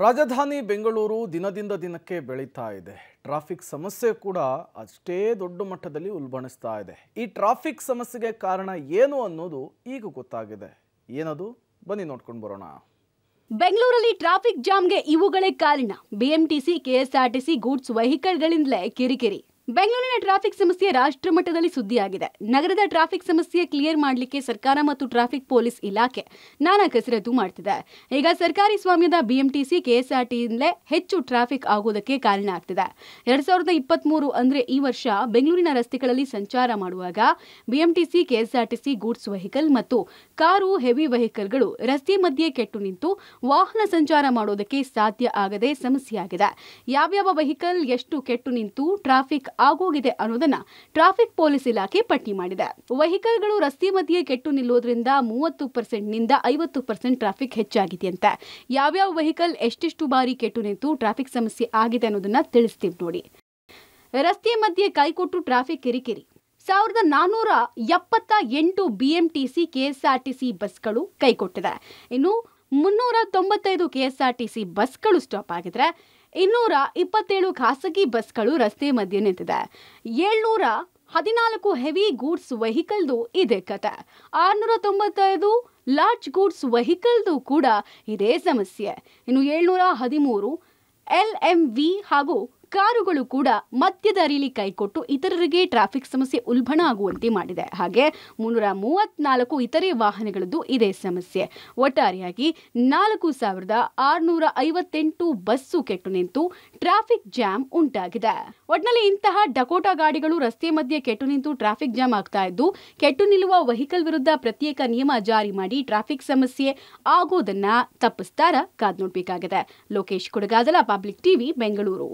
ರಾಜಧಾನಿ ಬೆಂಗಳೂರು ದಿನದಿಂದ ದಿನಕ್ಕೆ ಬೆಳೀತಾ ಇದೆ ಟ್ರಾಫಿಕ್ ಸಮಸ್ಯೆ ಕೂಡ ಅಷ್ಟೇ ದೊಡ್ಡ ಮಟ್ಟದಲ್ಲಿ ಉಲ್ಬಣಿಸ್ತಾ ಇದೆ ಈ ಟ್ರಾಫಿಕ್ ಸಮಸ್ಯೆಗೆ ಕಾರಣ ಏನು ಅನ್ನೋದು ಈಗ ಗೊತ್ತಾಗಿದೆ ಏನದು ಬನ್ನಿ ನೋಡ್ಕೊಂಡು ಬರೋಣ ಬೆಂಗಳೂರಲ್ಲಿ ಟ್ರಾಫಿಕ್ ಜಾಮ್ಗೆ ಇವುಗಳೇ ಕಾರಣ ಬಿಎಂಟಿಸಿ ಕೆಎಸ್ಆರ್ಟಿಸಿ ಗೂಡ್ಸ್ ವೆಹಿಕಲ್ಗಳಿಂದಲೇ ಕಿರಿಕಿರಿ ಬೆಂಗಳೂರಿನ ಟ್ರಾಫಿಕ್ ಸಮಸ್ಯೆ ರಾಷ್ಟ್ರಮಟ್ಟದಲ್ಲಿ ಸುದ್ದಿಯಾಗಿದೆ ನಗರದ ಟ್ರಾಫಿಕ್ ಸಮಸ್ಯೆ ಕ್ಲಿಯರ್ ಮಾಡಲಿಕ್ಕೆ ಸರ್ಕಾರ ಮತ್ತು ಟ್ರಾಫಿಕ್ ಪೊಲೀಸ್ ಇಲಾಖೆ ನಾನಾ ಕಸರತ್ತು ಮಾಡ್ತಿದೆ ಈಗ ಸರ್ಕಾರಿ ಸ್ವಾಮ್ಯದ ಬಿಎಂಟಿಸಿ ಕೆಎಸ್ಆರ್ಟಿಯಿಂದಲೇ ಹೆಚ್ಚು ಟ್ರಾಫಿಕ್ ಆಗೋದಕ್ಕೆ ಕಾರಣ ಆಗ್ತಿದೆ ಎರಡ್ ಸಾವಿರದ ಇಪ್ಪತ್ಮೂರು ಅಂದ್ರೆ ಈ ವರ್ಷ ಬೆಂಗಳೂರಿನ ರಸ್ತೆಗಳಲ್ಲಿ ಸಂಚಾರ ಮಾಡುವಾಗ ಬಿಎಂಟಿಸಿ ಕೆಎಸ್ಆರ್ಟಿಸಿ ಗೂಡ್ಸ್ ವೆಹಿಕಲ್ ಮತ್ತು ಕಾರು ಹೆವಿ ವೆಹಿಕಲ್ಗಳು ರಸ್ತೆ ಮಧ್ಯೆ ಕೆಟ್ಟು ನಿಂತು ವಾಹನ ಸಂಚಾರ ಮಾಡೋದಕ್ಕೆ ಸಾಧ್ಯ ಆಗದೆ ಸಮಸ್ಯೆಯಾಗಿದೆ ಯಾವ್ಯಾವ ವೆಹಿಕಲ್ ಎಷ್ಟು ಕೆಟ್ಟು ನಿಂತು ಟ್ರಾಫಿಕ್ ಆಗೋಗಿದೆ ಅನ್ನೋದನ್ನ ಟ್ರಾಫಿಕ್ ಪೊಲೀಸ್ ಇಲಾಖೆ ಪಟ್ಟಿ ಮಾಡಿದೆ ವೆಹಿಕಲ್ಗಳು ರಸ್ತೆ ಮಧ್ಯೆ ಕೆಟ್ಟು ನಿಲ್ಲೋದ್ರಿಂದ ಮೂವತ್ತು ಪರ್ಸೆಂಟ್ನಿಂದ ಐವತ್ತು ಪರ್ಸೆಂಟ್ ಟ್ರಾಫಿಕ್ ಅಂತ ಯಾವ್ಯಾವ ವೆಹಿಕಲ್ ಎಷ್ಟೆಷ್ಟು ಬಾರಿ ಕೆಟ್ಟು ನಿಂತು ಟ್ರಾಫಿಕ್ ಸಮಸ್ಯೆ ಆಗಿದೆ ಅನ್ನೋದನ್ನ ತಿಳಿಸ್ತೀವಿ ನೋಡಿ ರಸ್ತೆ ಮಧ್ಯೆ ಕೈಕೊಟ್ಟು ಟ್ರಾಫಿಕ್ ಕಿರಿಕಿರಿ ಸಾವಿರದ ನಾನ್ನೂರ ಎಪ್ಪತ್ತ ಎಂಟು ಬಿಎಂಟಿಸಿ ಕೆಎಸ್ಆರ್ಟಿಸಿ ಬಸ್ಗಳು ಕೈಕೊಟ್ಟಿದೆ ಇನ್ನು ಮುನ್ನೂರ ತೊಂಬತ್ತೈದು ಕೆಎಸ್ಆರ್ಟಿಸಿ ಬಸ್ಗಳು ಸ್ಟಾಪ್ ಆಗಿದ್ರೆ ಇನ್ನೂರ ಇಪ್ಪತ್ತೇಳು ಖಾಸಗಿ ಬಸ್ಗಳು ರಸ್ತೆ ಮಧ್ಯೆ ನಿಂತಿದೆ ಏಳ್ನೂರ ಹದಿನಾಲ್ಕು ಹೆವಿ ಗೂಡ್ಸ್ ವೆಹಿಕಲ್ದು ಇದೇ ಕತೆ ಆರ್ನೂರ ತೊಂಬತ್ತೈದು ಲಾರ್ಜ್ ಗೂಡ್ಸ್ ವೆಹಿಕಲ್ದು ಕೂಡ ಇದೇ ಸಮಸ್ಯೆ ಇನ್ನು ಏಳ್ನೂರ ಹದಿಮೂರು ಎಲ್ ಎಂ ವಿ ಹಾಗೂ ಕಾರುಗಳು ಕೂಡ ಮದ್ಯದ ಅರಿಲಿ ಕೈಕೊಟ್ಟು ಇತರರಿಗೆ ಟ್ರಾಫಿಕ್ ಸಮಸ್ಯೆ ಉಲ್ಬಣ ಆಗುವಂತೆ ಮಾಡಿದೆ ಹಾಗೆ ಮುನ್ನೂರ ಮೂವತ್ನಾಲ್ಕು ಇತರೆ ವಾಹನಗಳದ್ದು ಇದೇ ಸಮಸ್ಯೆ ಒಟ್ಟಾರೆಯಾಗಿ ನಾಲ್ಕು ಸಾವಿರದ ಆರುನೂರ ಐವತ್ತೆಂಟು ಬಸ್ಸು ಕೆಟ್ಟು ನಿಂತು ಟ್ರಾಫಿಕ್ ಜಾಮ್ ಉಂಟಾಗಿದೆ ಒಟ್ನಲ್ಲಿ ಇಂತಹ ಡಕೋಟಾ ಗಾಡಿಗಳು ರಸ್ತೆ ಮಧ್ಯೆ ಕೆಟ್ಟು ನಿಂತು ಟ್ರಾಫಿಕ್ ಜಾಮ್ ಆಗ್ತಾ ಇದ್ದು ಕೆಟ್ಟು ನಿಲ್ಲುವ ವೆಹಿಕಲ್ ವಿರುದ್ಧ ಪ್ರತ್ಯೇಕ ನಿಯಮ ಜಾರಿ ಮಾಡಿ ಟ್ರಾಫಿಕ್ ಸಮಸ್ಯೆ ಆಗೋದನ್ನ ತಪ್ಪಿಸ್ತಾರ ಕಾದ್ ನೋಡಬೇಕಾಗಿದೆ ಲೋಕೇಶ್ ಕೊಡಗಾದಲ ಪಬ್ಲಿಕ್ ಟಿವಿ ಬೆಂಗಳೂರು